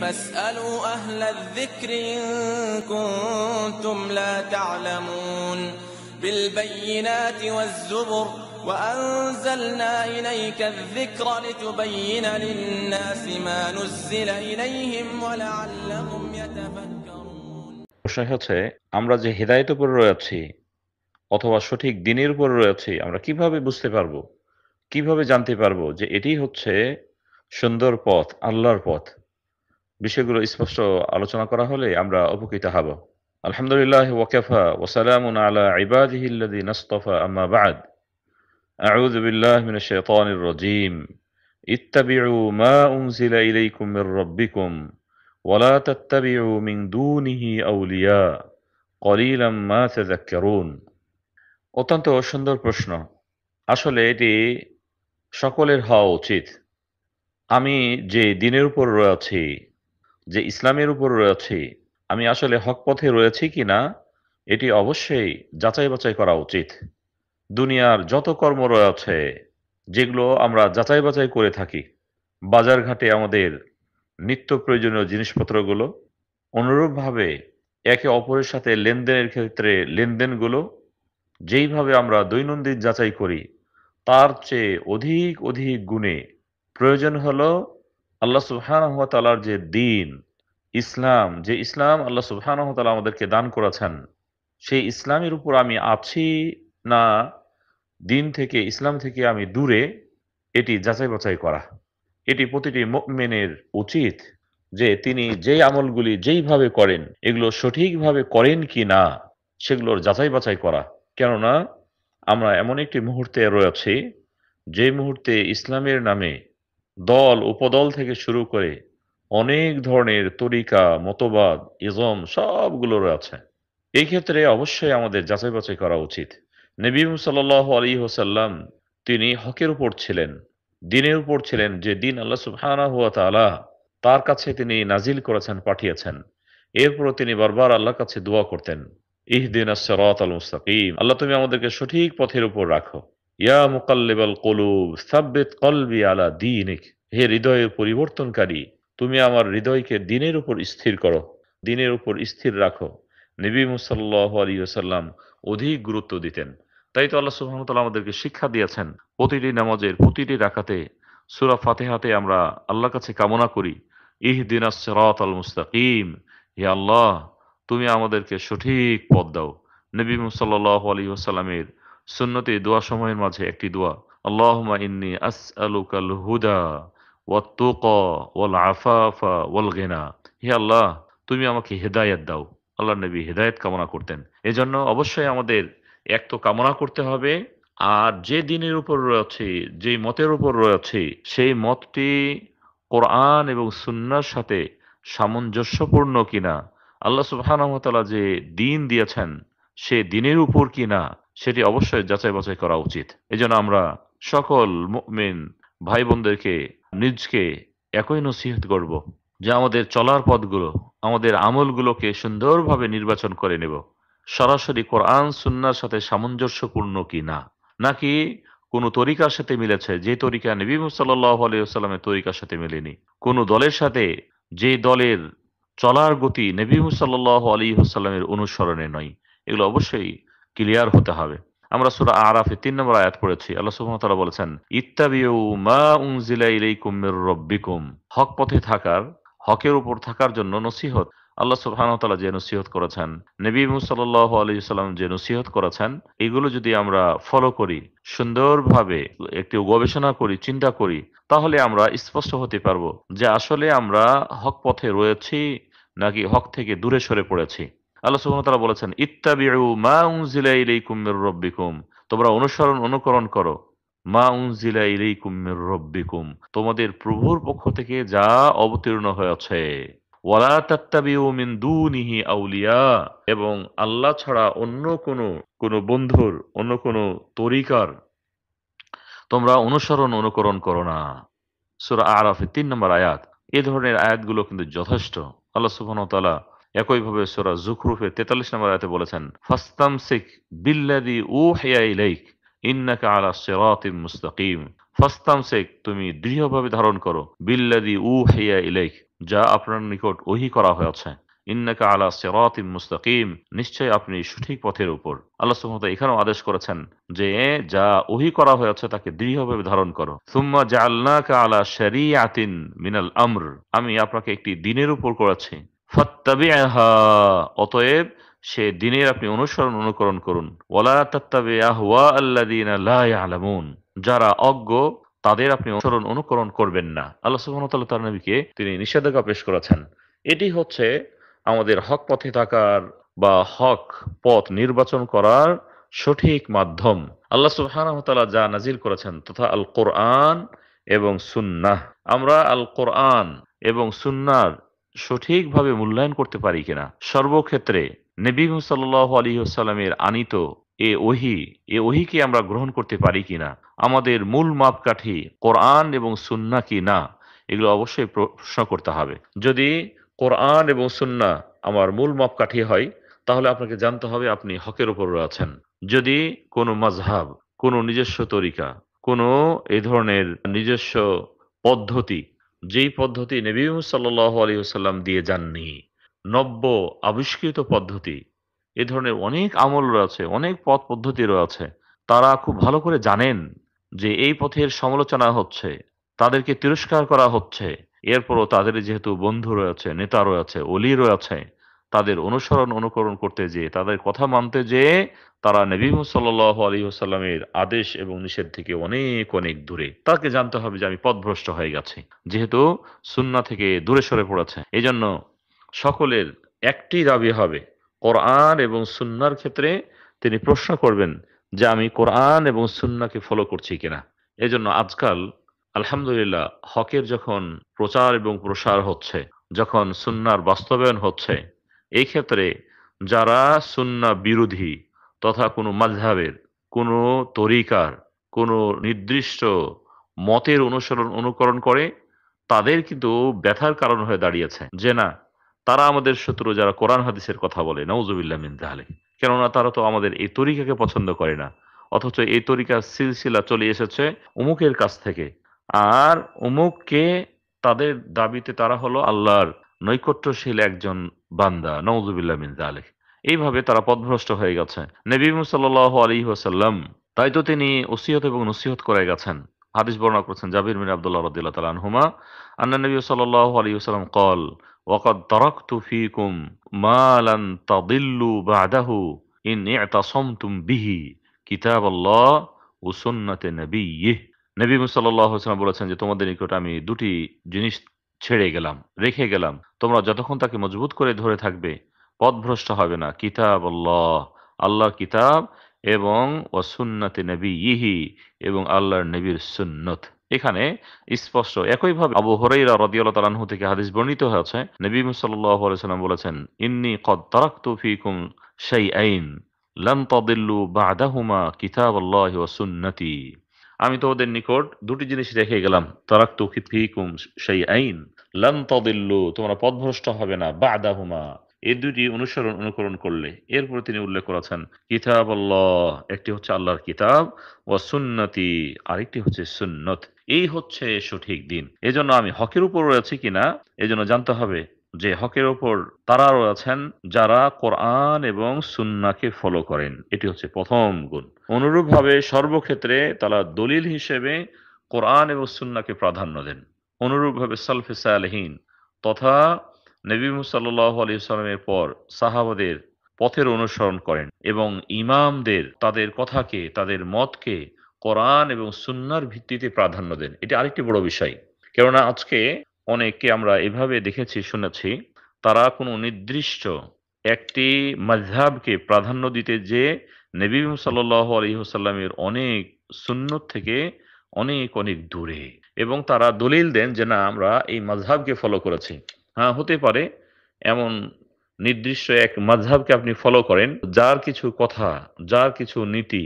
فاسألوا أهل الذكر إن كنتم لا تعلمون بالبينات والزبر وأنزلنا إليك الذكر لتبين للناس ما نزل إليهم ولعلهم يتفكرون প্রশ্ন হচ্ছে আমরা যে হেদায়ত উপর রয়েছি অথবা সঠিক দিনের উপর রয়েছি আমরা কিভাবে বুঝতে পারবো কিভাবে জানতে পারবো যে এটি হচ্ছে সুন্দর পথ আল্লাহর পথ বিষয়গুলো স্পষ্ট আলোচনা করা হলে আমরা উপকৃত হব আলহামদুলিল্লাহ ওয়াকাফা ওসালামুন আলা ইবাদিহিল্লাযী নাসতাফা আম্মা বা'দ আউযু বিল্লাহি মিনাশ শাইতানির রাজীম ইত্তাবি'উ মা উনজিলা ইলাইকুম মির রাব্বিকুম ওয়ালা তাত্তাবি'উ মিন দুনিহি আউলিয়া কলিলাম মা তাযাক্কারুন অত্যন্ত সুন্দর প্রশ্ন আসলে এটি সকলের হওয়া উচিত আমি যে দিনের উপর রয়েছি যে ইসলামের উপর রয়েছি আমি আসলে হক পথে রয়েছি কি না এটি অবশ্যই যাচাই বাছাই করা উচিত দুনিয়ার যত কর্ম রয়েছে যেগুলো আমরা যাচাই বাছাই করে থাকি বাজারঘাটে আমাদের নিত্য প্রয়োজনীয় জিনিসপত্রগুলো অনুরূপভাবে একে অপরের সাথে লেনদেনের ক্ষেত্রে লেনদেনগুলো যেইভাবে আমরা দৈনন্দিন যাচাই করি তার চেয়ে অধিক অধিক গুণে প্রয়োজন হলো আল্লাহ সুবহানহতালার যে দিন ইসলাম যে ইসলাম আল্লাহ সুবহানহতালা আমাদেরকে দান করেছেন সেই ইসলামের উপর আমি আছি না দিন থেকে ইসলাম থেকে আমি দূরে এটি যাচাই বাছাই করা এটি প্রতিটি মেনের উচিত যে তিনি যেই আমলগুলি যেইভাবে করেন এগুলো সঠিকভাবে করেন কি না সেগুলোর যাচাই বাছাই করা কেননা আমরা এমন একটি মুহূর্তে রয়েছি যে মুহূর্তে ইসলামের নামে দল উপদল থেকে শুরু করে অনেক ধরনের তরিকা মতবাদ ইজম সবগুলোর আছে এই ক্ষেত্রে অবশ্যই আমাদের যাচাই বাছাই করা উচিত নবীম সাল আলী হোসাল্লাম তিনি হকের উপর ছিলেন দিনের উপর ছিলেন যে দিন আল্লাহ সুবহানা হুয়া তালা তার কাছে তিনি নাজিল করেছেন পাঠিয়েছেন এরপর তিনি বারবার আল্লাহর কাছে দোয়া করতেন ইহদিন আসরাত আল মুস্তাকিম আল্লাহ তুমি আমাদেরকে সঠিক পথের উপর রাখো ইয়া মুকাল্লিবাল কলুব সাব্বিত কলবি আলা দিনিক হে হৃদয়ের পরিবর্তনকারী তুমি আমার হৃদয়কে দিনের উপর স্থির করো দিনের উপর স্থির রাখো নবী মুসাল্লাহ আলী ওসাল্লাম অধিক গুরুত্ব দিতেন তাই তো আল্লাহ সুহামতাল্লাহ আমাদেরকে শিক্ষা দিয়েছেন প্রতিটি নামাজের প্রতিটি রাখাতে সুরা ফাতেহাতে আমরা আল্লাহ কাছে কামনা করি ইহ দিনাসরাত আল মুস্তাকিম হে আল্লাহ তুমি আমাদেরকে সঠিক পদ দাও নবী মুসাল্লাহ আলী ওসাল্লামের সুন্নতি দোয়া সময়ের মাঝে একটি দোয়া আল্লাহমা ইন্নি আস আসআলুকাল হুদা ওয়া ওয়াত্তুক ওয়াল আফাফা ওয়াল গেনা হে আল্লাহ তুমি আমাকে হেদায়ত দাও আল্লাহ নবী হেদায়ত কামনা করতেন এজন্য অবশ্যই আমাদের এক তো কামনা করতে হবে আর যে দিনের উপর রয়েছে যে মতের উপর রয়েছে সেই মতটি কোরআন এবং সুন্নার সাথে সামঞ্জস্যপূর্ণ কিনা আল্লাহ সুবাহানহতালা যে দিন দিয়েছেন সে দিনের উপর কিনা সেটি অবশ্যই যাচাই বাছাই করা উচিত এজন্য আমরা সকল মুমিন ভাই বোনদেরকে নিজকে একই নসিহত করব যে আমাদের চলার পথগুলো আমাদের আমলগুলোকে সুন্দরভাবে নির্বাচন করে নেব সরাসরি কোরআন সুন্নার সাথে সামঞ্জস্যপূর্ণ কি না নাকি কোনো তরিকার সাথে মিলেছে যে তরিকা নবী সাল্লাহ আলিয়াল্লামের তরিকার সাথে মেলেনি কোনো দলের সাথে যে দলের চলার গতি নবী সাল্লাহ আলী হুসাল্লামের অনুসরণে নয় এগুলো অবশ্যই ক্লিয়ার হতে হবে আমরা সুরা আরাফে তিন নম্বর আয়াত পড়েছি আল্লাহ সুবহানাহু বলেছেন ইত্তাবিউ মা উনজিলা ইলাইকুম মির রব্বিকুম হক পথে থাকার হকের উপর থাকার জন্য নসিহত আল্লাহ সুবহানাহু তাআলা যে নসিহত করেছেন নবী সাল্লাল্লাহু আলাইহি সাল্লাম যে নসিহত করেছেন এগুলো যদি আমরা ফলো করি সুন্দরভাবে একটি গবেষণা করি চিন্তা করি তাহলে আমরা স্পষ্ট হতে পারবো যে আসলে আমরা হক পথে রয়েছি নাকি হক থেকে দূরে সরে পড়েছি আল্লাহ সুবহান তাআলা বলেছেন ইত্তাবিউ মা উনজিলা ইলাইকুম মির রাব্বিকুম তোমরা অনুসরণ অনুকরণ করো মা উনজিলা ইলাইকুম মির রাব্বিকুম তোমাদের প্রভুর পক্ষ থেকে যা অবতীর্ণ হয়েছে ওয়ালা তাত্তাবিউ মিন দুনিহি আউলিয়া এবং আল্লাহ ছাড়া অন্য কোন কোন বন্ধুর অন্য কোনো তরিকার তোমরা অনুসরণ অনুকরণ করো না সূরা আরাফের তিন নম্বর আয়াত এ ধরনের আয়াতগুলো কিন্তু যথেষ্ট আল্লাহ সুবহান তাআলা একইভাবে সোরা জুখরুফের তেতাল্লিশ নম্বর আয়তে বলেছেন ফাস্তাম সিক বিল্লাদি ও হেয়া ইলাইক ইন্নাকা আলা সেরাতিম মুস্তাকিম ফাস্তাম শেখ তুমি দৃঢ়ভাবে ধারণ করো বিল্লাদি উ হেয়া ইলাইক যা আপনার নিকট ওহি করা হয়েছে ইন্নাকে আলা সেরাতিম মুস্তাকিম নিশ্চয় আপনি সঠিক পথের উপর আল্লাহ সুমত এখানেও আদেশ করেছেন যে যা ওহি করা হয়েছে তাকে দৃঢ়ভাবে ধারণ করো সুম্মা জা জাল্লাকা আলা আতিন মিনাল আমর আমি আপনাকে একটি দিনের উপর করেছি অতএব সে দিনের আপনি অনুসরণ অনুকরণ করুন ওয়ালা যারা অজ্ঞ তাদের আপনি অনুসরণ অনুকরণ করবেন না আল্লাহ সুবহান তার নবীকে তিনি নিষেধাজ্ঞা পেশ করেছেন এটি হচ্ছে আমাদের হক পথে থাকার বা হক পথ নির্বাচন করার সঠিক মাধ্যম আল্লাহ সুবহানাহু যা নাজির করেছেন তথা আল কোরআন এবং সুন্নাহ আমরা আল কোরআন এবং সুন্নার সঠিকভাবে মূল্যায়ন করতে পারি কিনা সর্বক্ষেত্রে নবীম সাল আলী সাল্লামের আনিত এ ওহি এ ওহিকে আমরা গ্রহণ করতে পারি কিনা আমাদের মূল মাপকাঠি কোরআন এবং সুন্না কি না এগুলো অবশ্যই প্রশ্ন করতে হবে যদি কোরআন এবং সুন্না আমার মূল মাপকাঠি হয় তাহলে আপনাকে জানতে হবে আপনি হকের উপর আছেন যদি কোনো মজহাব কোনো নিজস্ব তরিকা কোনো এ ধরনের নিজস্ব পদ্ধতি যেই পদ্ধতি নবী সাল্লাহ আলিয়াল্লাম দিয়ে যাননি নব্য আবিষ্কৃত পদ্ধতি এ ধরনের অনেক আমল রয়েছে অনেক পথ পদ্ধতি রয়েছে তারা খুব ভালো করে জানেন যে এই পথের সমালোচনা হচ্ছে তাদেরকে তিরস্কার করা হচ্ছে এরপরও তাদের যেহেতু বন্ধু রয়েছে নেতা রয়েছে অলি রয়েছে তাদের অনুসরণ অনুকরণ করতে যে তাদের কথা মানতে যে তারা নবী সাল্লাহ আলী আসাল্লামের আদেশ এবং নিষেধ থেকে অনেক অনেক দূরে তাকে জানতে হবে যে আমি পথভ্রষ্ট হয়ে গেছে যেহেতু সুন্না থেকে দূরে সরে পড়েছে এই জন্য সকলের একটি দাবি হবে কোরআন এবং সুন্নার ক্ষেত্রে তিনি প্রশ্ন করবেন যে আমি কোরআন এবং সুন্নাকে ফলো করছি কিনা এজন্য আজকাল আলহামদুলিল্লাহ হকের যখন প্রচার এবং প্রসার হচ্ছে যখন সুন্নার বাস্তবায়ন হচ্ছে এই ক্ষেত্রে যারা সুন্না বিরোধী তথা কোনো মাঝাবের কোনো তরিকার কোনো নির্দিষ্ট মতের অনুসরণ অনুকরণ করে তাদের কিন্তু ব্যথার কারণ হয়ে দাঁড়িয়েছে যে না তারা আমাদের শত্রু যারা কোরআন হাদিসের কথা বলে নওজুবিল্লাহ মিন তাহলে কেননা তারা তো আমাদের এই তরিকাকে পছন্দ করে না অথচ এই তরিকার সিলসিলা চলে এসেছে অমুকের কাছ থেকে আর অমুককে তাদের দাবিতে তারা হলো আল্লাহর নৈকট্যশীল একজন বান্দা নওজুবিল্লা মিন তালিক এইভাবে তারা পদভ্রষ্ট হয়ে গেছে নবী সাল্লাহ আলী ওসাল্লাম তাই তো তিনি ওসিয়ত এবং নসিহত করে গেছেন হাদিস বর্ণনা করছেন জাবির মিন আবদুল্লাহ রদিল্লা তাল আনহুমা আন্না নবী সাল্লাহ আলী ওসাল্লাম কল ওয়াকাদ তারাকতু ফিকুম মালান তাদিল্লু বাদাহু ইন ইতাসমতুম বিহি কিতাব আল্লাহ ও সুন্নাতে নবী নবী সাল্লাহ বলেছেন যে তোমাদের নিকট আমি দুটি জিনিস ছেড়ে গেলাম রেখে গেলাম তোমরা যতক্ষণ তাকে মজবুত করে ধরে থাকবে পথভ্রষ্ট হবে না কিতাব আল্লাহ আল্লাহর কিতাব এবং ওয়াসুন্নাতে নবী ইহি এবং আল্লাহর নবীর সুন্নত এখানে স্পষ্ট একইভাবে আবু হরাইরা রদিয়াল তাআলাহু থেকে হাদিস বর্ণিত হয়েছে নবী সাল্লাল্লাহু বলেছেন ইন্নি কদ তারাকতু ফীকুম শাইআইন লান তাদিল্লু বা'দাহুমা কিতাবাল্লাহি ওয়া সুন্নতি আমি ওদের নিকট দুটি জিনিস রেখে গেলাম তারাক কি ফিকুম সেই আইন লান তদিল্লু তোমরা পথভ্রষ্ট হবে না বা আদাহুমা এই দুটি অনুসরণ অনুকরণ করলে এরপরে তিনি উল্লেখ করেছেন কিতাব আল্লাহ একটি হচ্ছে আল্লাহর কিতাব ও সুন্নতি আরেকটি হচ্ছে সুন্নত এই হচ্ছে সঠিক দিন এজন্য আমি হকের উপর রয়েছে কিনা এজন্য জানতে হবে যে হকের ওপর তারা রয়েছেন যারা কোরআন এবং সুন্নাকে ফলো করেন এটি হচ্ছে প্রথম গুণ অনুরূপভাবে সর্বক্ষেত্রে তারা দলিল হিসেবে কোরআন এবং সুন্নাকে প্রাধান্য দেন অনুরূপভাবে সালফে সালহীন তথা নবী মুসাল্লাহ আলি ইসলামের পর সাহাবাদের পথের অনুসরণ করেন এবং ইমামদের তাদের কথাকে তাদের মতকে কোরআন এবং সুন্নার ভিত্তিতে প্রাধান্য দেন এটি আরেকটি বড় বিষয় কেননা আজকে অনেককে আমরা এভাবে দেখেছি শুনেছি তারা কোনো নির্দিষ্ট একটি মাঝহাবকে প্রাধান্য দিতে যে নবী সাল্লাহ আলহিহসাল্লামের অনেক সুন্নত থেকে অনেক অনেক দূরে এবং তারা দলিল দেন যে না আমরা এই মাঝহাবকে ফলো করেছি হ্যাঁ হতে পারে এমন নির্দিষ্ট এক মাঝহাবকে আপনি ফলো করেন যার কিছু কথা যার কিছু নীতি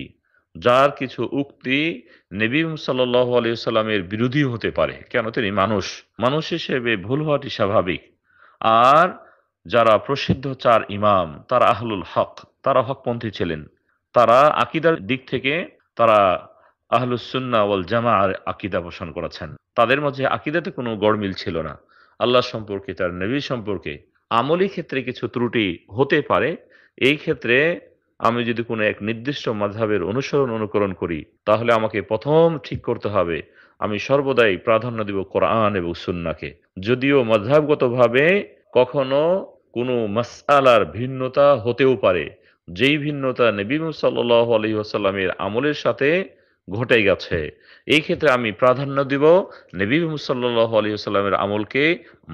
যার কিছু উক্তি নবী সাল্লাহ সাল্লামের বিরোধী হতে পারে কেন তিনি মানুষ মানুষ হিসেবে ভুল হওয়াটি স্বাভাবিক আর যারা প্রসিদ্ধ চার ইমাম তারা আহলুল হক তারা হকপন্থী ছিলেন তারা আকিদার দিক থেকে তারা আহলুসুন্না ওয়াল জামা আর আকিদা পোষণ করেছেন তাদের মধ্যে আকিদাতে কোনো গড়মিল ছিল না আল্লাহ সম্পর্কে তার নবী সম্পর্কে আমলি ক্ষেত্রে কিছু ত্রুটি হতে পারে এই ক্ষেত্রে আমি যদি কোনো এক নির্দিষ্ট মাঝহের অনুসরণ অনুকরণ করি তাহলে আমাকে প্রথম ঠিক করতে হবে আমি সর্বদাই প্রাধান্য দিব কোরআন এবং সুন্নাকে যদিও মাঝহাবগতভাবে কখনো কোনো মাসালার ভিন্নতা হতেও পারে যেই ভিন্নতা নবী সাল্লাহ আলহিহাসাল্লামের আমলের সাথে ঘটে গেছে এই ক্ষেত্রে আমি প্রাধান্য দিব নবী সাল্লাহ আলহিহাসাল্লামের আমলকে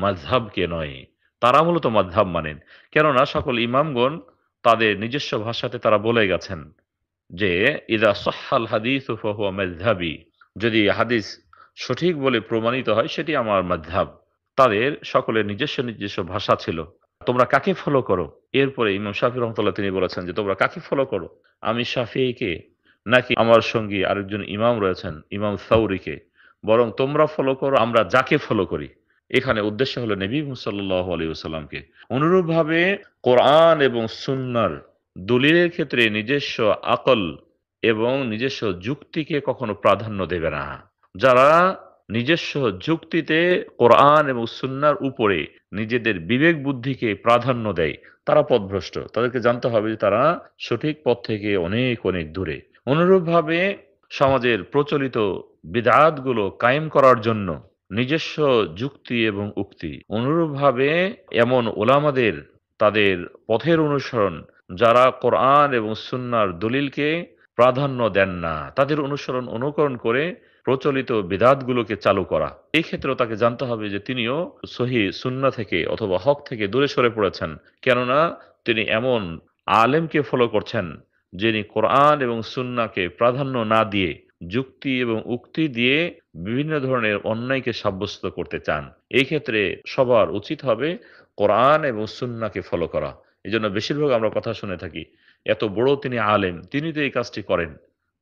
মাঝহাবকে নয় তারা মূলত মাধ্যাব মানেন কেননা সকল ইমামগণ তাদের নিজস্ব ভাষাতে তারা বলে গেছেন যে ইদা সহাল হাদিস মেধাবি যদি হাদিস সঠিক বলে প্রমাণিত হয় সেটি আমার মেধাব তাদের সকলের নিজস্ব নিজস্ব ভাষা ছিল তোমরা কাকে ফলো করো এরপরে ইমাম শাফি রহমতুল্লাহ তিনি বলেছেন যে তোমরা কাকে ফলো করো আমি শাফিকে নাকি আমার সঙ্গী আরেকজন ইমাম রয়েছেন ইমাম সাউরিকে বরং তোমরা ফলো করো আমরা যাকে ফলো করি এখানে উদ্দেশ্য হলো নবী সাল্লাহ আলিউসাল্লামকে অনুরূপভাবে কোরআন এবং সুন্নার দলিলের ক্ষেত্রে নিজস্ব আকল এবং নিজস্ব যুক্তিকে কখনো প্রাধান্য দেবে না যারা নিজস্ব যুক্তিতে কোরআন এবং সুন্নার উপরে নিজেদের বিবেক বুদ্ধিকে প্রাধান্য দেয় তারা পথভ্রষ্ট তাদেরকে জানতে হবে যে তারা সঠিক পথ থেকে অনেক অনেক দূরে অনুরূপভাবে সমাজের প্রচলিত বিদাতগুলো কায়েম করার জন্য নিজস্ব যুক্তি এবং উক্তি অনুরূপভাবে এমন ওলামাদের তাদের পথের অনুসরণ যারা কোরআন এবং সুন্নার দলিলকে প্রাধান্য দেন না তাদের অনুসরণ অনুকরণ করে প্রচলিত বিধাতগুলোকে চালু করা এই ক্ষেত্রে তাকে জানতে হবে যে তিনিও সহি সুন্না থেকে অথবা হক থেকে দূরে সরে পড়েছেন কেননা তিনি এমন আলেমকে ফলো করছেন যিনি কোরআন এবং সুন্নাকে প্রাধান্য না দিয়ে যুক্তি এবং উক্তি দিয়ে বিভিন্ন ধরনের অন্যায়কে সাব্যস্ত করতে চান এই ক্ষেত্রে সবার উচিত হবে কোরআন এবং সুন্নাকে ফলো করা এই জন্য বেশিরভাগ আমরা কথা শুনে থাকি এত বড় তিনি আলেম তিনি তো এই কাজটি করেন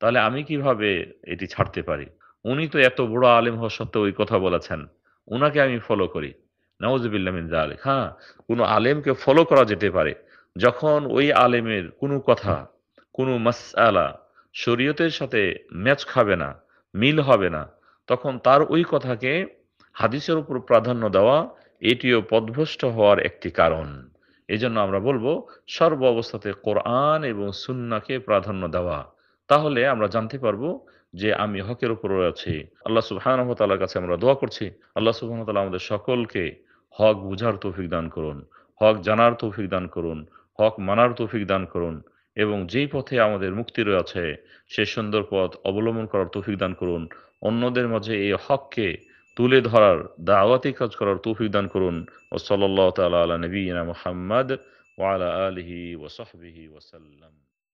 তাহলে আমি কিভাবে এটি ছাড়তে পারি উনি তো এত বড় আলেম হওয়া সত্ত্বেও ওই কথা বলেছেন উনাকে আমি ফলো করি নওয়াজবিল্লা মিন জালেক হ্যাঁ কোনো আলেমকে ফলো করা যেতে পারে যখন ওই আলেমের কোনো কথা কোনো আলা শরীয়তের সাথে ম্যাচ খাবে না মিল হবে না তখন তার ওই কথাকে হাদিসের উপর প্রাধান্য দেওয়া এটিও পদভস্ট হওয়ার একটি কারণ এজন্য আমরা বলবো সর্ব অবস্থাতে কোরআন এবং সুন্নাকে প্রাধান্য দেওয়া তাহলে আমরা জানতে পারবো যে আমি হকের উপর আছি আল্লাহ সুবাহানতালার কাছে আমরা দোয়া করছি আল্লাহ সুবাহতাল্লাহ আমাদের সকলকে হক বুঝার তৌফিক দান করুন হক জানার তৌফিক দান করুন হক মানার তৌফিক দান করুন এবং যেই পথে আমাদের মুক্তি রয়েছে সে সুন্দর পথ অবলম্বন করার তৌফিক দান করুন অন্যদের মাঝে এই হককে তুলে ধরার দাওয়াতি কাজ করার তৌফিক দান করুন ও সাল্লাহ তালা আলা নবীনা মোহাম্মদ ওয়ালা আলহি ওসহবিহি ওসাল্লাম